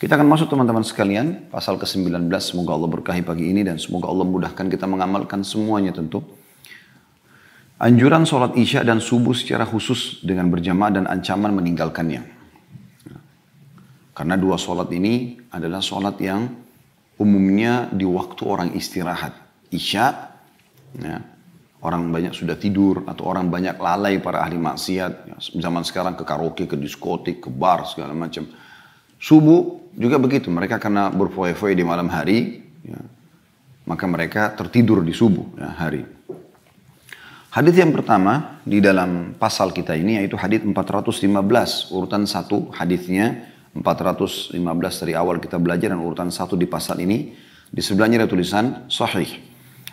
Kita akan masuk teman-teman sekalian, pasal ke-19, semoga Allah berkahi pagi ini dan semoga Allah mudahkan kita mengamalkan semuanya tentu. Anjuran sholat isya dan subuh secara khusus dengan berjamaah dan ancaman meninggalkannya. Karena dua sholat ini adalah sholat yang umumnya di waktu orang istirahat. Isya, ya, orang banyak sudah tidur atau orang banyak lalai para ahli maksiat. Ya, zaman sekarang ke karaoke, ke diskotik, ke bar, segala macam. Subuh juga begitu. Mereka karena berfoya-foya di malam hari, ya, maka mereka tertidur di subuh ya, hari. Hadis yang pertama di dalam pasal kita ini yaitu hadis 415 urutan satu hadisnya 415 dari awal kita belajar dan urutan satu di pasal ini di sebelahnya ada tulisan sahih.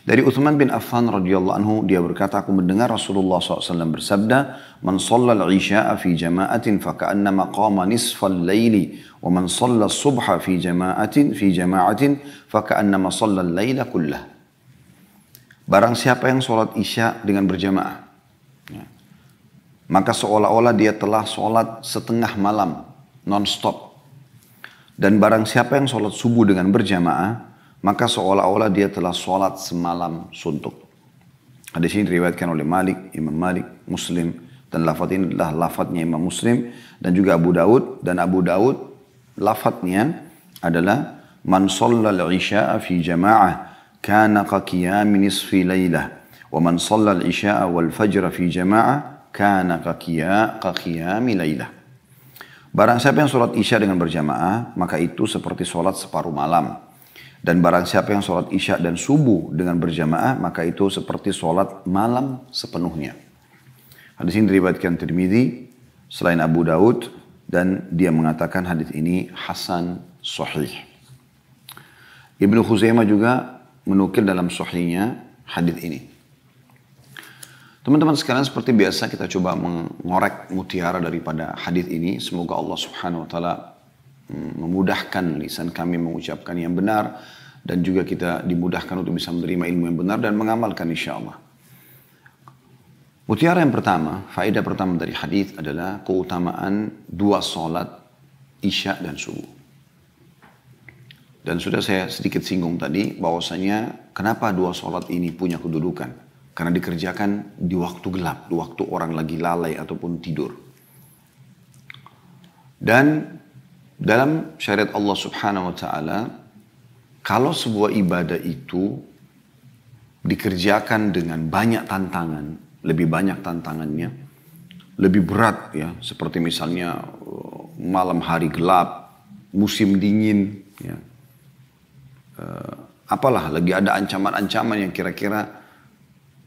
Dari Uthman bin Affan radhiyallahu anhu dia berkata aku mendengar Rasulullah SAW bersabda man shallal isya fi jama'atin fakannama qama nisfal laili ومن صلى الصبح في جماعة في جماعة فكأنما صلى الليل كله Barang siapa yang sholat isya dengan berjamaah, ya. maka seolah-olah dia telah sholat setengah malam non-stop. Dan barang siapa yang sholat subuh dengan berjamaah, maka seolah-olah dia telah sholat semalam suntuk. Hadis ini diriwayatkan oleh Malik, Imam Malik, Muslim, dan lafad ini adalah lafadnya Imam Muslim dan juga Abu Daud dan Abu Daud lafadznya adalah man shallal isya'a fi jama'ah kana ka qiyami nisfi lailah wa man shallal isya'a wal fajra fi jama'ah kana ka qiyami lailah Barang siapa yang sholat isya dengan berjamaah, maka itu seperti sholat separuh malam. Dan barang siapa yang sholat isya dan subuh dengan berjamaah, maka itu seperti sholat malam sepenuhnya. Hadis ini diriwayatkan Tirmidzi, selain Abu Daud, dan dia mengatakan hadis ini hasan sahih. Ibnu Khuzaimah juga menukil dalam sahihnya hadis ini. Teman-teman sekalian seperti biasa kita coba mengorek mutiara daripada hadis ini. Semoga Allah Subhanahu wa taala mm, memudahkan lisan kami mengucapkan yang benar dan juga kita dimudahkan untuk bisa menerima ilmu yang benar dan mengamalkan insya Allah. Mutiara yang pertama, faedah pertama dari hadis adalah keutamaan dua solat isya dan subuh. Dan sudah saya sedikit singgung tadi bahwasanya kenapa dua solat ini punya kedudukan? Karena dikerjakan di waktu gelap, di waktu orang lagi lalai ataupun tidur. Dan dalam syariat Allah Subhanahu wa taala kalau sebuah ibadah itu dikerjakan dengan banyak tantangan, lebih banyak tantangannya, lebih berat ya, seperti misalnya eh, malam hari gelap, musim dingin, ya. Eh, apalah lagi ada ancaman-ancaman yang kira-kira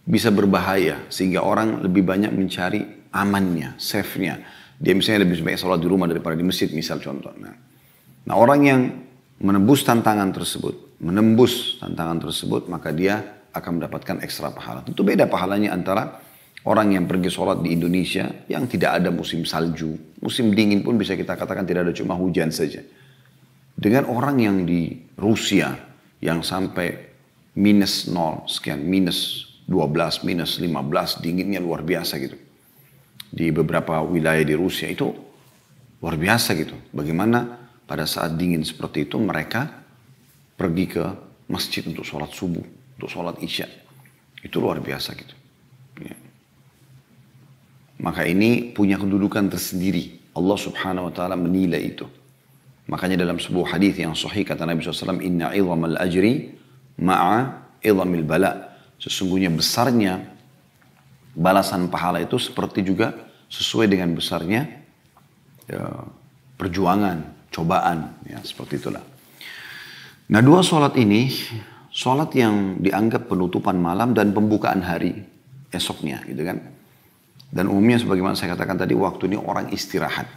bisa berbahaya sehingga orang lebih banyak mencari amannya, safe-nya. Dia misalnya lebih baik sholat di rumah daripada di masjid misal contohnya. Nah, nah orang yang menembus tantangan tersebut, menembus tantangan tersebut maka dia akan mendapatkan ekstra pahala. Tentu beda pahalanya antara orang yang pergi sholat di Indonesia yang tidak ada musim salju. Musim dingin pun bisa kita katakan tidak ada cuma hujan saja. Dengan orang yang di Rusia yang sampai minus 0 sekian, minus 12, minus 15, dinginnya luar biasa gitu. Di beberapa wilayah di Rusia itu luar biasa gitu. Bagaimana pada saat dingin seperti itu mereka pergi ke masjid untuk sholat subuh untuk sholat isya. Itu luar biasa gitu. Ya. Maka ini punya kedudukan tersendiri. Allah subhanahu wa ta'ala menilai itu. Makanya dalam sebuah hadis yang sahih kata Nabi SAW, Inna al ajri ma'a idhamil bala. Sesungguhnya besarnya balasan pahala itu seperti juga sesuai dengan besarnya ya, perjuangan, cobaan. ya Seperti itulah. Nah dua sholat ini sholat yang dianggap penutupan malam dan pembukaan hari esoknya gitu kan. Dan umumnya sebagaimana saya katakan tadi waktu ini orang istirahat.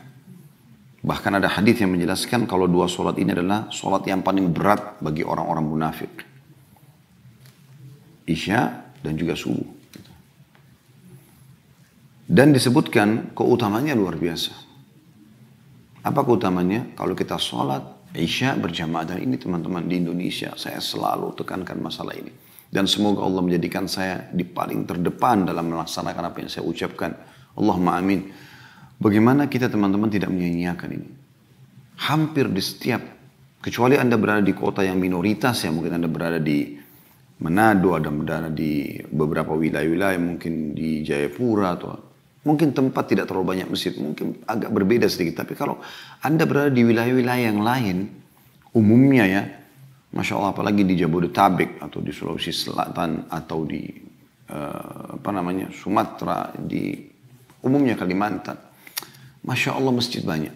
Bahkan ada hadis yang menjelaskan kalau dua sholat ini adalah sholat yang paling berat bagi orang-orang munafik. Isya dan juga subuh. Gitu. Dan disebutkan keutamanya luar biasa. Apa keutamanya? Kalau kita sholat Isya berjamaah dan ini teman-teman di Indonesia saya selalu tekankan masalah ini dan semoga Allah menjadikan saya di paling terdepan dalam melaksanakan apa yang saya ucapkan Allahumma amin bagaimana kita teman-teman tidak menyanyiakan ini hampir di setiap kecuali anda berada di kota yang minoritas ya mungkin anda berada di Manado ada berada di beberapa wilayah-wilayah mungkin di Jayapura atau Mungkin tempat tidak terlalu banyak masjid, mungkin agak berbeda sedikit. Tapi kalau Anda berada di wilayah-wilayah yang lain, umumnya ya, Masya Allah apalagi di Jabodetabek atau di Sulawesi Selatan atau di uh, apa namanya Sumatera, di umumnya Kalimantan. Masya Allah masjid banyak.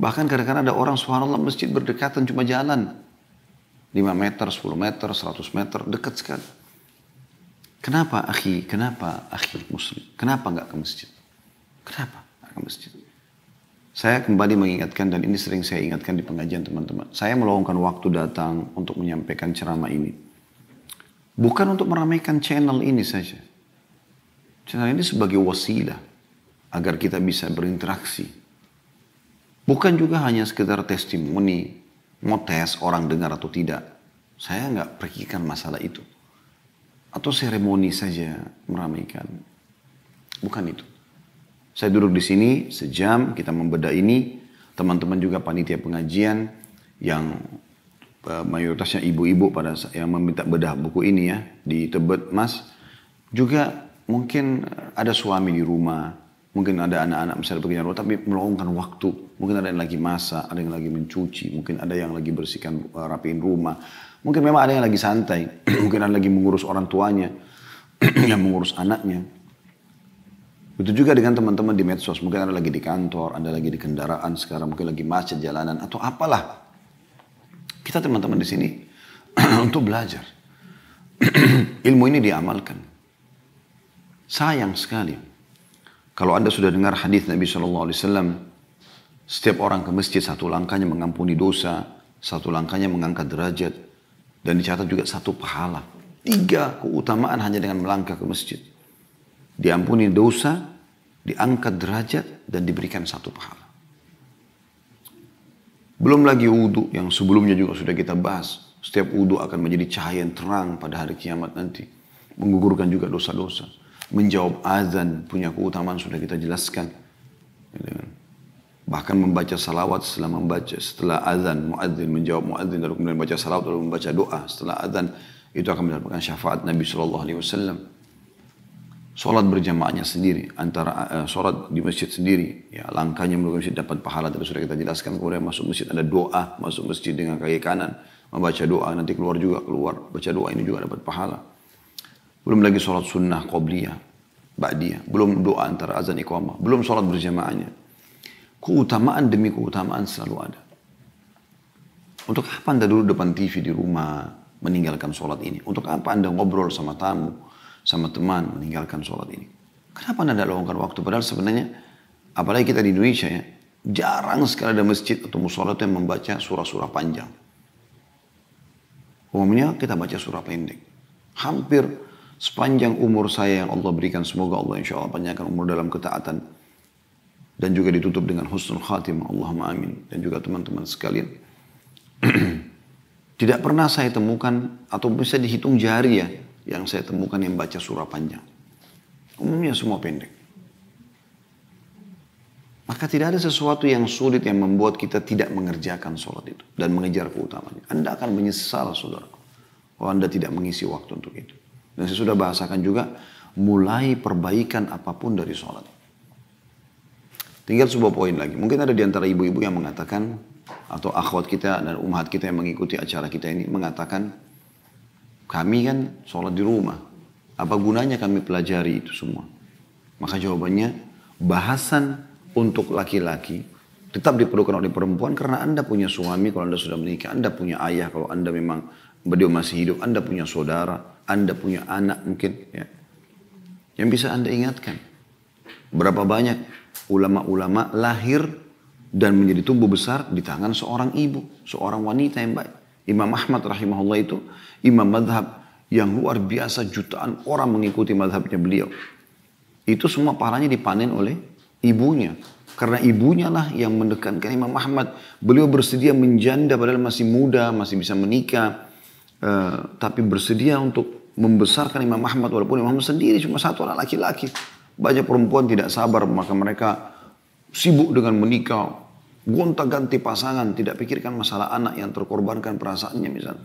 Bahkan kadang-kadang ada orang subhanallah masjid berdekatan cuma jalan. 5 meter, 10 meter, 100 meter, dekat sekali. Kenapa akhi, kenapa akhi muslim? Kenapa nggak ke masjid? Kenapa nggak ke masjid? Saya kembali mengingatkan dan ini sering saya ingatkan di pengajian teman-teman. Saya meluangkan waktu datang untuk menyampaikan ceramah ini. Bukan untuk meramaikan channel ini saja. Channel ini sebagai wasilah agar kita bisa berinteraksi. Bukan juga hanya sekedar testimoni, mau tes orang dengar atau tidak. Saya nggak pergikan masalah itu atau seremoni saja meramaikan. Bukan itu. Saya duduk di sini sejam, kita membedah ini. Teman-teman juga panitia pengajian yang eh, mayoritasnya ibu-ibu pada yang meminta bedah buku ini ya di Tebet Mas juga mungkin ada suami di rumah Mungkin ada anak-anak misalnya begini tapi meluangkan waktu. Mungkin ada yang lagi masak, ada yang lagi mencuci, mungkin ada yang lagi bersihkan, eh, rapiin rumah. Mungkin memang ada yang lagi santai, mungkin ada yang lagi mengurus orang tuanya, yang mengurus anaknya. Itu juga dengan teman-teman di medsos, mungkin ada lagi di kantor, ada lagi di kendaraan sekarang, mungkin lagi macet jalanan, atau apalah. Kita teman-teman di sini untuk belajar. Ilmu ini diamalkan. Sayang sekali kalau Anda sudah dengar hadis Nabi Shallallahu Alaihi Wasallam, setiap orang ke masjid satu langkahnya mengampuni dosa, satu langkahnya mengangkat derajat, dan dicatat juga satu pahala. Tiga keutamaan hanya dengan melangkah ke masjid. Diampuni dosa, diangkat derajat, dan diberikan satu pahala. Belum lagi wudhu yang sebelumnya juga sudah kita bahas. Setiap wudhu akan menjadi cahaya yang terang pada hari kiamat nanti. Menggugurkan juga dosa-dosa. Menjawab azan punya keutamaan sudah kita jelaskan. Gitu kan. Bahkan membaca salawat setelah membaca setelah azan muadzin menjawab muadzin lalu kemudian membaca salawat lalu membaca doa setelah azan itu akan mendapatkan syafaat Nabi Shallallahu Alaihi Wasallam. Sholat berjamaahnya sendiri antara uh, sholat di masjid sendiri, ya langkahnya menuju masjid dapat pahala tadi sudah kita jelaskan. Kemudian masuk masjid ada doa, masuk masjid dengan kaki kanan membaca doa nanti keluar juga keluar baca doa ini juga dapat pahala. Belum lagi sholat sunnah, qobliyah, ba'diyah. Belum doa antara azan iqamah. Belum sholat berjamaahnya. Keutamaan demi keutamaan selalu ada. Untuk apa anda dulu depan TV di rumah meninggalkan sholat ini? Untuk apa anda ngobrol sama tamu, sama teman meninggalkan sholat ini? Kenapa anda tidak luangkan waktu? Padahal sebenarnya, apalagi kita di Indonesia ya, jarang sekali ada masjid atau musola yang membaca surah-surah panjang. Umumnya kita baca surah pendek. Hampir Sepanjang umur saya yang Allah berikan, semoga Allah insya Allah panjangkan umur dalam ketaatan. Dan juga ditutup dengan husnul khatimah, Allahumma amin. Dan juga teman-teman sekalian. Tidak pernah saya temukan, atau bisa dihitung jari ya, yang saya temukan yang baca surah panjang. Umumnya semua pendek. Maka tidak ada sesuatu yang sulit yang membuat kita tidak mengerjakan sholat itu dan mengejar keutamanya. Anda akan menyesal saudara kalau Anda tidak mengisi waktu untuk itu. Dan saya sudah bahasakan juga, mulai perbaikan apapun dari sholat. Tinggal sebuah poin lagi. Mungkin ada di antara ibu-ibu yang mengatakan, atau akhwat kita dan umat kita yang mengikuti acara kita ini mengatakan, kami kan sholat di rumah. Apa gunanya kami pelajari itu semua? Maka jawabannya, bahasan untuk laki-laki tetap diperlukan oleh perempuan karena Anda punya suami kalau Anda sudah menikah, Anda punya ayah kalau Anda memang beliau masih hidup, Anda punya saudara, anda punya anak mungkin ya. Yang bisa Anda ingatkan. Berapa banyak ulama-ulama lahir dan menjadi tumbuh besar di tangan seorang ibu, seorang wanita yang baik. Imam Ahmad rahimahullah itu imam madhab yang luar biasa jutaan orang mengikuti madhabnya beliau. Itu semua pahalanya dipanen oleh ibunya. Karena ibunya lah yang mendekankan Imam Ahmad. Beliau bersedia menjanda padahal masih muda, masih bisa menikah. Uh, tapi bersedia untuk membesarkan Imam Ahmad walaupun Imam Ahmad sendiri cuma satu anak laki-laki. Banyak perempuan tidak sabar maka mereka sibuk dengan menikah, gonta ganti pasangan, tidak pikirkan masalah anak yang terkorbankan perasaannya misalnya.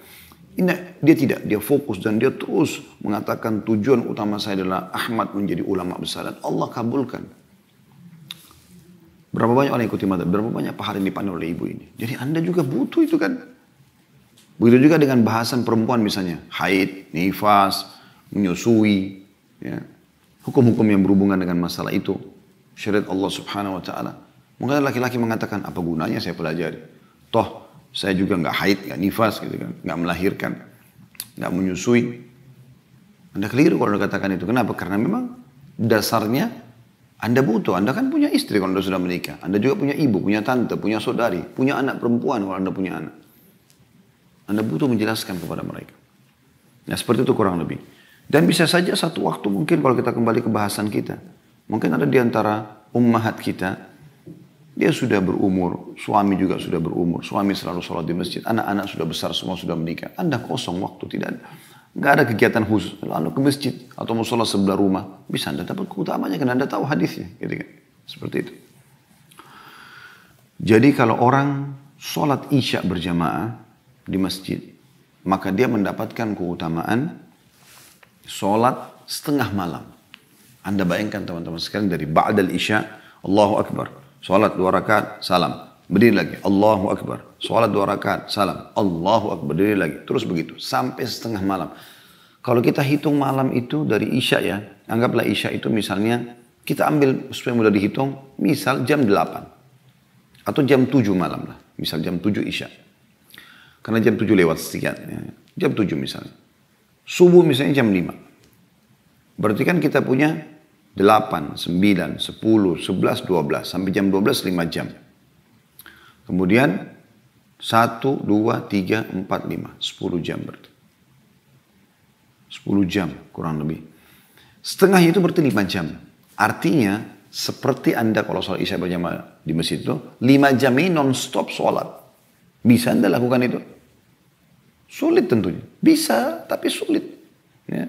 Ini dia tidak, dia fokus dan dia terus mengatakan tujuan utama saya adalah Ahmad menjadi ulama besar dan Allah kabulkan. Berapa banyak orang yang ikuti madhab, berapa banyak pahala yang dipanen oleh ibu ini. Jadi anda juga butuh itu kan. Begitu juga dengan bahasan perempuan misalnya, haid, nifas, menyusui, hukum ya. hukum-hukum yang berhubungan dengan masalah itu, syariat Allah Subhanahu Wa Taala. Mungkin laki-laki mengatakan apa gunanya saya pelajari? Toh saya juga nggak haid, nggak nifas, gitu kan, nggak melahirkan, nggak menyusui. Anda keliru kalau Anda katakan itu. Kenapa? Karena memang dasarnya Anda butuh. Anda kan punya istri kalau Anda sudah menikah. Anda juga punya ibu, punya tante, punya saudari, punya anak perempuan kalau Anda punya anak. Anda butuh menjelaskan kepada mereka. Nah seperti itu kurang lebih. Dan bisa saja satu waktu mungkin kalau kita kembali ke bahasan kita. Mungkin ada di antara ummahat kita, dia sudah berumur, suami juga sudah berumur, suami selalu sholat di masjid, anak-anak sudah besar, semua sudah menikah. Anda kosong waktu, tidak ada. Nggak ada kegiatan khusus, lalu ke masjid atau musola sebelah rumah. Bisa Anda dapat keutamanya karena Anda tahu hadisnya. Gitu kan. Seperti itu. Jadi kalau orang sholat isya berjamaah, di masjid, maka dia mendapatkan keutamaan sholat setengah malam. Anda bayangkan teman-teman sekalian dari Ba'dal Isya, Allahu Akbar, sholat dua rakaat, salam. Berdiri lagi, Allahu Akbar, sholat dua rakaat, salam. Allahu Akbar, berdiri lagi. Terus begitu, sampai setengah malam. Kalau kita hitung malam itu dari Isya ya, anggaplah Isya itu misalnya, kita ambil supaya mudah dihitung, misal jam delapan Atau jam tujuh malam lah, misal jam tujuh Isya. Karena jam 7 lewat sekian. Ya. Jam 7 misalnya. Subuh misalnya jam 5. Berarti kan kita punya 8, 9, 10, 11, 12. Sampai jam 12, 5 jam. Kemudian 1, 2, 3, 4, 5. 10 jam berarti. 10 jam kurang lebih. Setengahnya itu berarti 5 jam. Artinya seperti Anda kalau sholat isya berjamaah di masjid itu, 5 jam ini non-stop sholat. Bisa Anda lakukan itu? Sulit tentunya. Bisa, tapi sulit. Ya.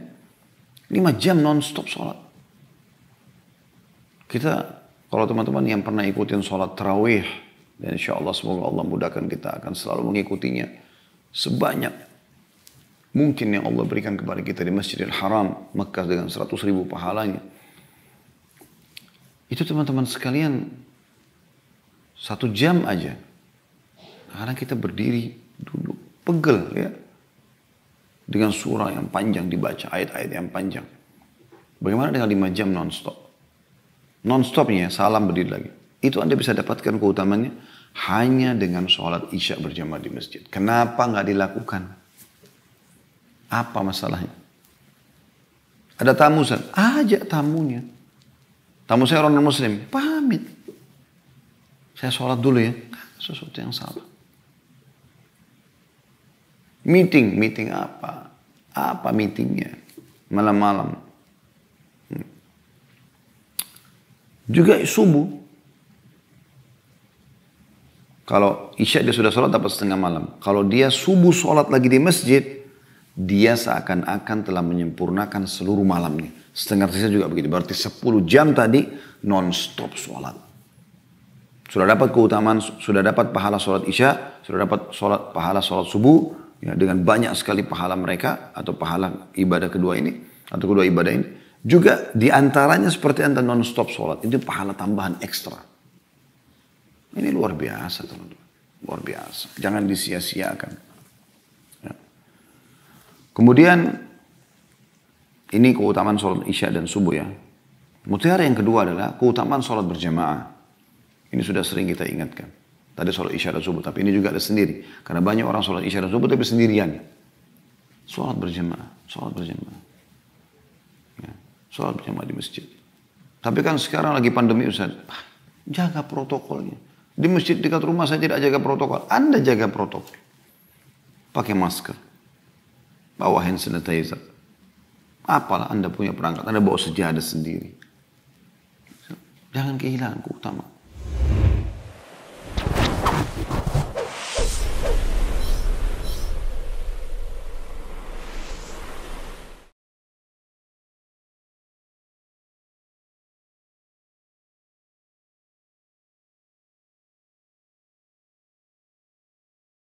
Lima jam non-stop sholat. Kita, kalau teman-teman yang pernah ikutin sholat terawih, dan insya Allah semoga Allah mudahkan kita akan selalu mengikutinya sebanyak mungkin yang Allah berikan kepada kita di Masjidil Haram, Mekah dengan seratus ribu pahalanya. Itu teman-teman sekalian, satu jam aja. Karena kita berdiri, duduk, Pegel ya. Dengan surah yang panjang dibaca, ayat-ayat yang panjang. Bagaimana dengan lima jam nonstop nonstopnya salam berdiri lagi. Itu Anda bisa dapatkan keutamanya hanya dengan sholat isya berjamaah di masjid. Kenapa nggak dilakukan? Apa masalahnya? Ada tamu, sen Ajak tamunya. Tamu saya orang muslim Pamit. Saya sholat dulu ya. Sesuatu yang salah. Meeting, meeting apa? Apa meetingnya? Malam-malam. Hmm. Juga subuh. Kalau Isya dia sudah sholat dapat setengah malam. Kalau dia subuh sholat lagi di masjid, dia seakan-akan telah menyempurnakan seluruh malamnya. Setengah sisa juga begitu. Berarti 10 jam tadi non-stop sholat. Sudah dapat keutamaan, sudah dapat pahala sholat Isya, sudah dapat sholat, pahala sholat subuh, ya, dengan banyak sekali pahala mereka atau pahala ibadah kedua ini atau kedua ibadah ini juga diantaranya seperti anda non-stop sholat itu pahala tambahan ekstra ini luar biasa teman-teman luar biasa jangan disia-siakan ya. kemudian ini keutamaan sholat isya dan subuh ya mutiara yang kedua adalah keutamaan sholat berjamaah ini sudah sering kita ingatkan Tadi sholat isya dan subuh, tapi ini juga ada sendiri. Karena banyak orang sholat isya dan subuh tapi sendirian. Sholat berjemaah, sholat berjemaah. Ya, sholat berjemaah di masjid. Tapi kan sekarang lagi pandemi Ustaz. Bah, jaga protokolnya. Di masjid dekat rumah saya tidak jaga protokol. Anda jaga protokol. Pakai masker. Bawa hand sanitizer. Apalah Anda punya perangkat. Anda bawa sejadah sendiri. Jangan kehilangan keutamaan.